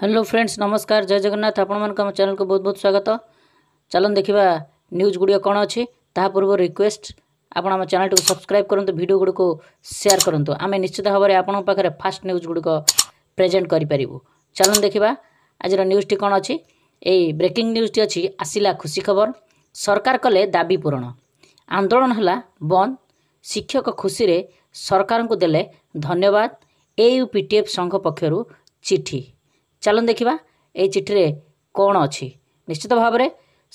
hello friends ନମସ୍କାର ଜୟ ଜଗନ୍ନାଥ ଆପଣମାନଙ୍କୁ ଆମ ଚ୍ୟାନେଲକୁ ବହୁତ ବହୁତ ସ୍ୱାଗତ ଚାଲନ୍ତୁ ଦେଖିବା ନ୍ୟୁଜ୍ ଗୁଡ଼ିକ କ'ଣ ଅଛି ତାହା ପୂର୍ବ ରିକ୍ୱେଷ୍ଟ ଆପଣ ଆମ ଚ୍ୟାନେଲଟିକୁ ସବସ୍କ୍ରାଇବ୍ କରନ୍ତୁ ଭିଡ଼ିଓ ଗୁଡ଼ିକୁ ସେୟାର କରନ୍ତୁ ଆମେ ନିଶ୍ଚିତ ଭାବରେ ଆପଣଙ୍କ ପାଖରେ ଫାଷ୍ଟ ନ୍ୟୁଜ୍ ଗୁଡ଼ିକ ପ୍ରେଜେଣ୍ଟ କରିପାରିବୁ ଚାଲନ୍ତୁ ଦେଖିବା ଆଜିର ନ୍ୟୁଜ୍ଟି କ'ଣ ଅଛି ଏଇ ବ୍ରେକିଂ ନ୍ୟୁଜ୍ଟି ଅଛି ଆସିଲା ଖୁସି ଖବର ସରକାର କଲେ ଦାବି ପୂରଣ ଆନ୍ଦୋଳନ ହେଲା ବନ୍ଦ ଶିକ୍ଷକ ଖୁସିରେ ସରକାରଙ୍କୁ ଦେଲେ ଧନ୍ୟବାଦ A U P T F ସଂଘ ପକ୍ଷରୁ ଚିଠି ଚାଲନ୍ତୁ ଦେଖିବା ଏହି ଚିଠିରେ କ'ଣ ଅଛି ନିଶ୍ଚିତ ଭାବରେ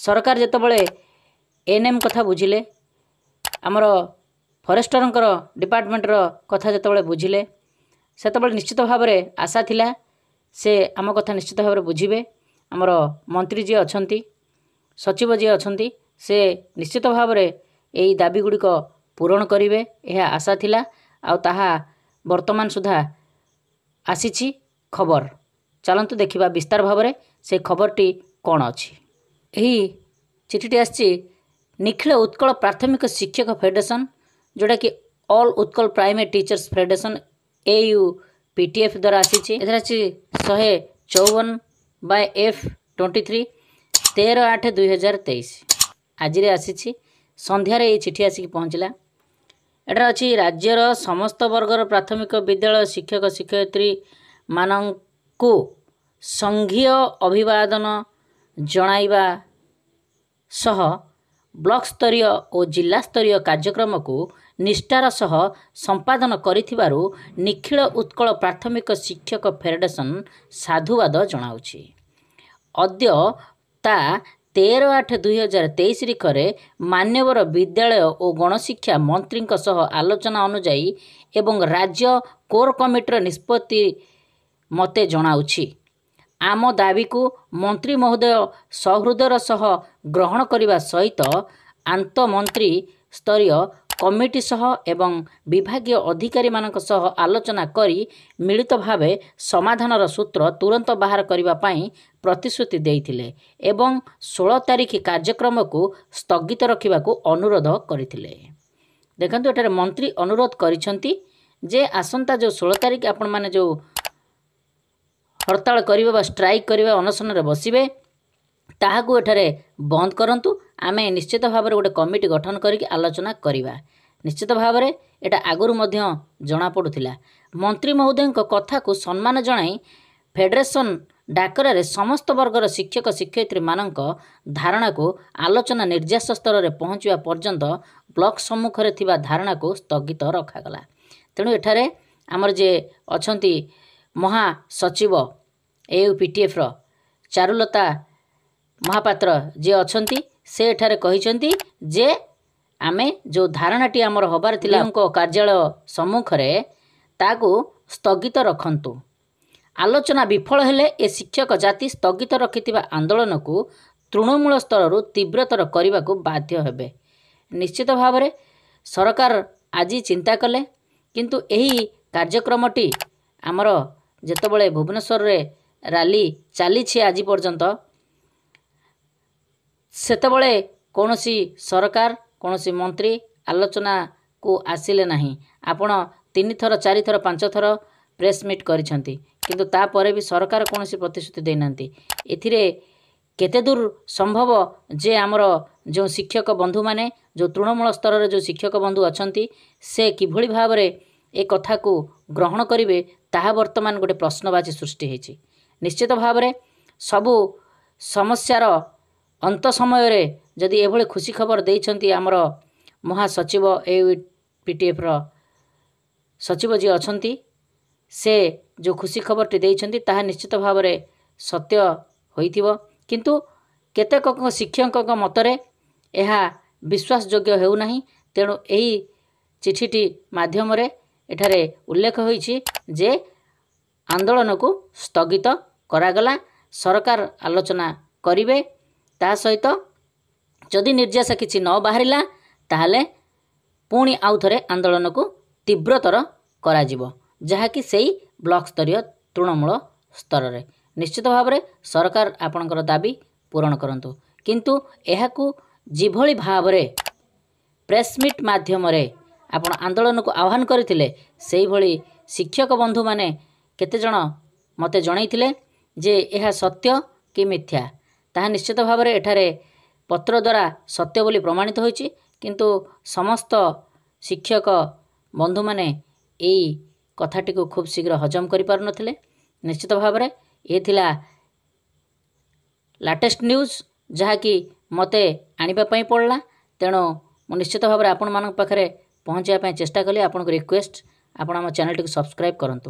ସରକାର ଯେତେବେଳେ ଏନ୍ଏମ୍ କଥା ବୁଝିଲେ ଆମର ଫରେଷ୍ଟରଙ୍କର ଡିପାର୍ଟମେଣ୍ଟର କଥା ଯେତେବେଳେ ବୁଝିଲେ ସେତେବେଳେ ନିଶ୍ଚିତ ଭାବରେ ଆଶା ଥିଲା ସେ ଆମ କଥା ନିଶ୍ଚିତ ଭାବରେ ବୁଝିବେ ଆମର ମନ୍ତ୍ରୀ ଯିଏ ଅଛନ୍ତି ସଚିବ ଯିଏ ଅଛନ୍ତି ସେ ନିଶ୍ଚିତ ଭାବରେ ଏହି ଦାବିଗୁଡ଼ିକ ପୂରଣ କରିବେ ଏହା ଆଶା ଥିଲା ଆଉ ତାହା ବର୍ତ୍ତମାନ ସୁଦ୍ଧା ଆସିଛି ଖବର ଚାଲନ୍ତୁ ଦେଖିବା ବିସ୍ତାର ଭାବରେ ସେ ଖବରଟି କ'ଣ ଅଛି ଏହି ଚିଠିଟି ଆସିଛି ନିଖିଳ ଉତ୍କଳ ପ୍ରାଥମିକ ଶିକ୍ଷକ ଫେଡେରେସନ୍ ଯେଉଁଟାକି all Utkal primary teachers federation A U P T F ଦ୍ୱାରା ଆସିଛି ଏଥିରେ ଅଛି ଶହେ ଚଉବନ ବାଇ ଏଫ୍ ଟ୍ୱେଣ୍ଟି ଥ୍ରୀ ତେର ଆଠ ଦୁଇହଜାର ତେଇଶ ଆଜିରେ ଆସିଛି ସନ୍ଧ୍ୟାରେ ଏହି ଚିଠି ଆସିକି ପହଞ୍ଚିଲା ଏଠାରେ ଅଛି ରାଜ୍ୟର ସମସ୍ତ ବର୍ଗର ପ୍ରାଥମିକ ବିଦ୍ୟାଳୟ ଶିକ୍ଷକ ଶିକ୍ଷୟିତ୍ରୀମାନଙ୍କ କୁ ସଙ୍ଘୀୟ ଅଭିବାଦନ ଜଣାଇବା ସହ ସ୍ତରୀୟ ଓ ଜିଲ୍ଲାସ୍ତରୀୟ କାର୍ଯ୍ୟକ୍ରମକୁ ନିଷ୍ଠାର ସହ ସମ୍ପାଦନ କରିଥିବାରୁ ନିଖିଳ ଉତ୍କଳ ପ୍ରାଥମିକ ଶିକ୍ଷକ ଫେଡେରେସନ୍ ସାଧୁବାଦ ଜଣାଉଛି ଅଦ୍ୟ ତା ତେର ଆଠ ଦୁଇହଜାର ତାରିଖରେ ମାନ୍ୟବର ବିଦ୍ୟାଳୟ ଓ ଗଣଶିକ୍ଷା ମନ୍ତ୍ରୀଙ୍କ ସହ ଆଲୋଚନା ଅନୁଯାୟୀ ଏବଂ ରାଜ୍ୟ କୋର୍ କମିଟିର ନିଷ୍ପତ୍ତି ମୋତେ ଜଣାଉଛି ଆମ ଦାବିକୁ ମନ୍ତ୍ରୀ ମହୋଦୟ ସହୃଦୟର ସହ ଗ୍ରହଣ କରିବା ସହିତ ଆନ୍ତଃମନ୍ତ୍ରୀ ସ୍ତରୀୟ କମିଟି ସହ ଏବଂ ବିଭାଗୀୟ ଅଧିକାରୀମାନଙ୍କ ସହ ଆଲୋଚନା କରି ମିଳିତ ଭାବେ ସମାଧାନର ସୂତ୍ର ତୁରନ୍ତ ବାହାର କରିବା ପାଇଁ ପ୍ରତିଶ୍ରୁତି ଦେଇଥିଲେ ଏବଂ ଷୋହଳ ତାରିଖ କାର୍ଯ୍ୟକ୍ରମକୁ ସ୍ଥଗିତ ରଖିବାକୁ ଅନୁରୋଧ କରିଥିଲେ ଦେଖନ୍ତୁ ଏଠାରେ ମନ୍ତ୍ରୀ ଅନୁରୋଧ କରିଛନ୍ତି ଯେ ଆସନ୍ତା ଯେଉଁ ଷୋହଳ ତାରିଖ ଆପଣମାନେ ଯେଉଁ ହଡ଼ତାଳ କରିବେ ବା ଷ୍ଟ୍ରାଇକ୍ କରିବା ଅନଶନରେ ବସିବେ ତାହାକୁ ଏଠାରେ ବନ୍ଦ କରନ୍ତୁ ଆମେ ନିଶ୍ଚିତ ଭାବରେ ଗୋଟେ କମିଟି ଗଠନ କରିକି ଆଲୋଚନା କରିବା ନିଶ୍ଚିତ ଭାବରେ ଏଇଟା ଆଗରୁ ମଧ୍ୟ ଜଣାପଡ଼ୁଥିଲା ମନ୍ତ୍ରୀ ମହୋଦୟଙ୍କ କଥାକୁ ସମ୍ମାନ ଜଣାଇ ଫେଡେରେସନ୍ ଡାକରାରେ ସମସ୍ତ ବର୍ଗର ଶିକ୍ଷକ ଶିକ୍ଷୟିତ୍ରୀମାନଙ୍କ ଧାରଣାକୁ ଆଲୋଚନା ନିର୍ଯାସ ସ୍ତରରେ ପହଞ୍ଚିବା ପର୍ଯ୍ୟନ୍ତ ବ୍ଲକ୍ ସମ୍ମୁଖରେ ଥିବା ଧାରଣାକୁ ସ୍ଥଗିତ ରଖାଗଲା ତେଣୁ ଏଠାରେ ଆମର ଯେ ଅଛନ୍ତି ମହାସଚିବ ଏୟୁ ପି ଟି ଏଫ୍ର ଚାରୁଲତା ମହାପାତ୍ର ଯିଏ ଅଛନ୍ତି ସେ ଏଠାରେ କହିଛନ୍ତି ଯେ ଆମେ ଯେଉଁ ଧାରଣାଟି ଆମର ହେବାର ଥିଲା ଥିଲାଙ୍କ କାର୍ଯ୍ୟାଳୟ ସମ୍ମୁଖରେ ତାକୁ ସ୍ଥଗିତ ରଖନ୍ତୁ ଆଲୋଚନା ବିଫଳ ହେଲେ ଏ ଶିକ୍ଷକ ଜାତି ସ୍ଥଗିତ ରଖିଥିବା ଆନ୍ଦୋଳନକୁ ତୃଣମୂଳ ସ୍ତରରୁ ତୀବ୍ରତର କରିବାକୁ ବାଧ୍ୟ ହେବେ ନିଶ୍ଚିତ ଭାବରେ ସରକାର ଆଜି ଚିନ୍ତା କଲେ କିନ୍ତୁ ଏହି କାର୍ଯ୍ୟକ୍ରମଟି ଆମର ଯେତେବେଳେ ଭୁବନେଶ୍ୱରରେ ରାଲି ଚାଲିଛି ଆଜି ପର୍ଯ୍ୟନ୍ତ ସେତେବେଳେ କୌଣସି ସରକାର କୌଣସି ମନ୍ତ୍ରୀ ଆଲୋଚନାକୁ ଆସିଲେ ନାହିଁ ଆପଣ ତିନିଥର ଚାରିଥର ପାଞ୍ଚଥର ପ୍ରେସ୍ ମିଟ୍ କରିଛନ୍ତି କିନ୍ତୁ ତାପରେ ବି ସରକାର କୌଣସି ପ୍ରତିଶ୍ରୁତି ଦେଇନାହାନ୍ତି ଏଥିରେ କେତେଦୂର ସମ୍ଭବ ଯେ ଆମର ଯେଉଁ ଶିକ୍ଷକ ବନ୍ଧୁମାନେ ଯେଉଁ ତୃଣମୂଳ ସ୍ତରରେ ଯେଉଁ ଶିକ୍ଷକ ବନ୍ଧୁ ଅଛନ୍ତି ସେ କିଭଳି ଭାବରେ ଏ କଥାକୁ ଗ୍ରହଣ କରିବେ ତାହା ବର୍ତ୍ତମାନ ଗୋଟେ ପ୍ରଶ୍ନବାଚୀ ସୃଷ୍ଟି ହୋଇଛି ନିଶ୍ଚିତ ଭାବରେ ସବୁ ସମସ୍ୟାର ଅନ୍ତ ସମୟରେ ଯଦି ଏଭଳି ଖୁସି ଖବର ଦେଇଛନ୍ତି ଆମର ମହାସଚିବ ଏ ପି ଟି ଏଫ୍ର ସଚିବ ଯିଏ ଅଛନ୍ତି ସେ ଯେଉଁ ଖୁସି ଖବରଟି ଦେଇଛନ୍ତି ତାହା ନିଶ୍ଚିତ ଭାବରେ ସତ୍ୟ ହୋଇଥିବ କିନ୍ତୁ କେତେକଙ୍କ ଶିକ୍ଷକଙ୍କ ମତରେ ଏହା ବିଶ୍ୱାସଯୋଗ୍ୟ ହେଉନାହିଁ ତେଣୁ ଏହି ଚିଠିଟି ମାଧ୍ୟମରେ ଏଠାରେ ଉଲ୍ଲେଖ ହୋଇଛି ଯେ ଆନ୍ଦୋଳନକୁ ସ୍ଥଗିତ କରାଗଲା ସରକାର ଆଲୋଚନା କରିବେ ତା ସହିତ ଯଦି ନିର୍ଯାସ କିଛି ନ ବାହାରିଲା ତାହେଲେ ପୁଣି ଆଉଥରେ ଆନ୍ଦୋଳନକୁ ତୀବ୍ରତର କରାଯିବ ଯାହାକି ସେଇ ବ୍ଲକ୍ ସ୍ତରୀୟ ତୃଣମୂଳ ସ୍ତରରେ ନିଶ୍ଚିତ ଭାବରେ ସରକାର ଆପଣଙ୍କର ଦାବି ପୂରଣ କରନ୍ତୁ କିନ୍ତୁ ଏହାକୁ ଯେଭଳି ଭାବରେ ପ୍ରେସ୍ ମିଟ୍ ମାଧ୍ୟମରେ ଆପଣ ଆନ୍ଦୋଳନକୁ ଆହ୍ୱାନ କରିଥିଲେ ସେହିଭଳି ଶିକ୍ଷକ ବନ୍ଧୁମାନେ କେତେଜଣ ମୋତେ ଜଣାଇଥିଲେ ଯେ ଏହା ସତ୍ୟ କି ମିଥ୍ୟା ତାହା ନିଶ୍ଚିତ ଭାବରେ ଏଠାରେ ପତ୍ର ଦ୍ୱାରା ସତ୍ୟ ବୋଲି ପ୍ରମାଣିତ ହୋଇଛି କିନ୍ତୁ ସମସ୍ତ ଶିକ୍ଷକ ବନ୍ଧୁମାନେ ଏଇ କଥାଟିକୁ ଖୁବ୍ ଶୀଘ୍ର ହଜମ କରିପାରୁନଥିଲେ ନିଶ୍ଚିତ ଭାବରେ ଏ ଥିଲା ଲାଟେଷ୍ଟ ନ୍ୟୁଜ୍ ଯାହାକି ମୋତେ ଆଣିବା ପାଇଁ ପଡ଼ିଲା ତେଣୁ ମୁଁ ନିଶ୍ଚିତ ଭାବରେ ଆପଣମାନଙ୍କ ପାଖରେ ପହଞ୍ଚିବା ପାଇଁ ଚେଷ୍ଟା କଲେ ଆପଣଙ୍କ ରିକ୍ୱେଷ୍ଟ ଆପଣ ଆମ ଚ୍ୟାନେଲଟିକୁ ସବସ୍କ୍ରାଇବ୍ କରନ୍ତୁ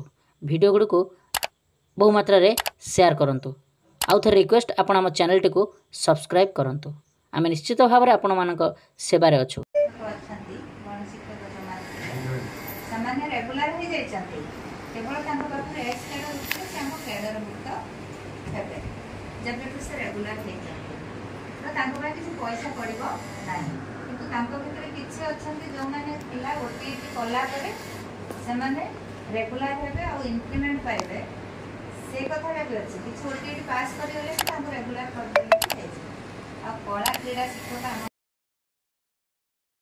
ଭିଡ଼ିଓଗୁଡ଼ିକୁ ବହୁମାତ୍ରାରେ ସେୟାର କରନ୍ତୁ ଆଉ ଥରେ ରିକ୍ୱେଷ୍ଟ ଆପଣ ଆମ ଚ୍ୟାନେଲଟିକୁ ସବସ୍କ୍ରାଇବ୍ କରନ୍ତୁ ଆମେ ନିଶ୍ଚିତ ଭାବରେ ଆପଣମାନଙ୍କ ସେବାରେ ଅଛୁ ତାଙ୍କ ପାଇଁ କିଛି ପଇସା ପଡ଼ିବ ନାହିଁ କିନ୍ତୁ ତାଙ୍କ ଭିତରେ କିଛି ଅଛନ୍ତି ଯେଉଁମାନେ ପିଲା ଓଟିଇଟି କଲା ପରେ ସେମାନେ ରେଗୁଲାର ହେବେ ଆଉ ଇନକ୍ରିମେଣ୍ଟ ପାଇବେ ସେ କଥାଟା ବି ଅଛି କିଛି ଓଟିଇଟି ପାସ୍ କରିଗଲେ ବି ତାଙ୍କୁ ରେଗୁଲାର କରିଦେଲେ ହେଇଯିବ ଆଉ କଳା କ୍ରୀଡ଼ା ଶିକ୍ଷକ ଆମ